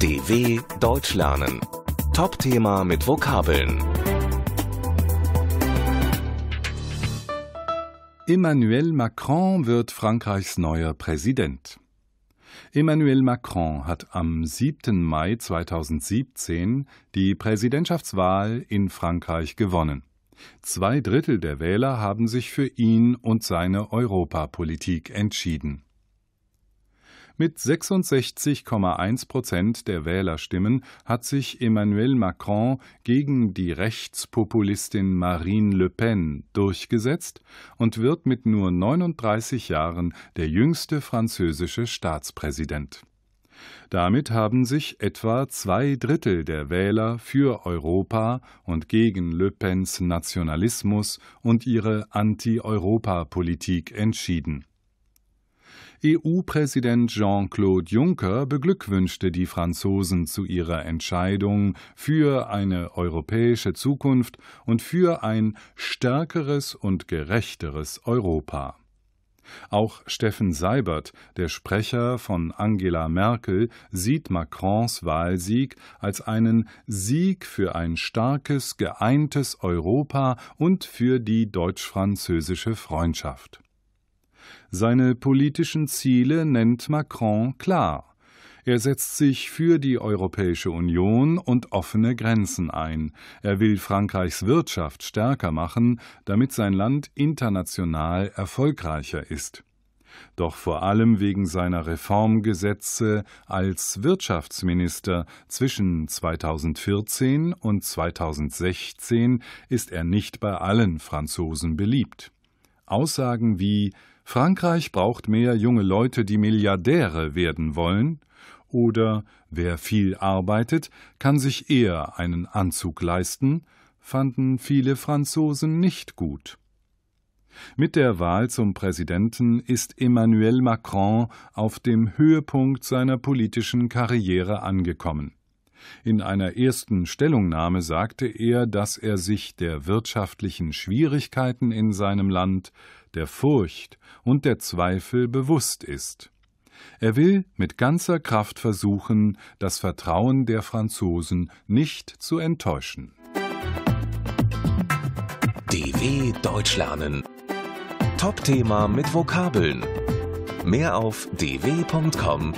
DW Deutsch lernen. Top-Thema mit Vokabeln. Emmanuel Macron wird Frankreichs neuer Präsident. Emmanuel Macron hat am 7. Mai 2017 die Präsidentschaftswahl in Frankreich gewonnen. Zwei Drittel der Wähler haben sich für ihn und seine Europapolitik entschieden. Mit 66,1 Prozent der Wählerstimmen hat sich Emmanuel Macron gegen die Rechtspopulistin Marine Le Pen durchgesetzt und wird mit nur 39 Jahren der jüngste französische Staatspräsident. Damit haben sich etwa zwei Drittel der Wähler für Europa und gegen Le Pens Nationalismus und ihre Anti-Europa-Politik entschieden. EU-Präsident Jean-Claude Juncker beglückwünschte die Franzosen zu ihrer Entscheidung für eine europäische Zukunft und für ein stärkeres und gerechteres Europa. Auch Steffen Seibert, der Sprecher von Angela Merkel, sieht Macrons Wahlsieg als einen Sieg für ein starkes, geeintes Europa und für die deutsch-französische Freundschaft. Seine politischen Ziele nennt Macron klar. Er setzt sich für die Europäische Union und offene Grenzen ein. Er will Frankreichs Wirtschaft stärker machen, damit sein Land international erfolgreicher ist. Doch vor allem wegen seiner Reformgesetze als Wirtschaftsminister zwischen 2014 und 2016 ist er nicht bei allen Franzosen beliebt. Aussagen wie Frankreich braucht mehr junge Leute, die Milliardäre werden wollen, oder wer viel arbeitet, kann sich eher einen Anzug leisten, fanden viele Franzosen nicht gut. Mit der Wahl zum Präsidenten ist Emmanuel Macron auf dem Höhepunkt seiner politischen Karriere angekommen. In einer ersten Stellungnahme sagte er, dass er sich der wirtschaftlichen Schwierigkeiten in seinem Land, der Furcht und der Zweifel bewusst ist. Er will mit ganzer Kraft versuchen, das Vertrauen der Franzosen nicht zu enttäuschen. DW Deutsch lernen. Top-Thema mit Vokabeln. Mehr auf dw.com/deutschlernen.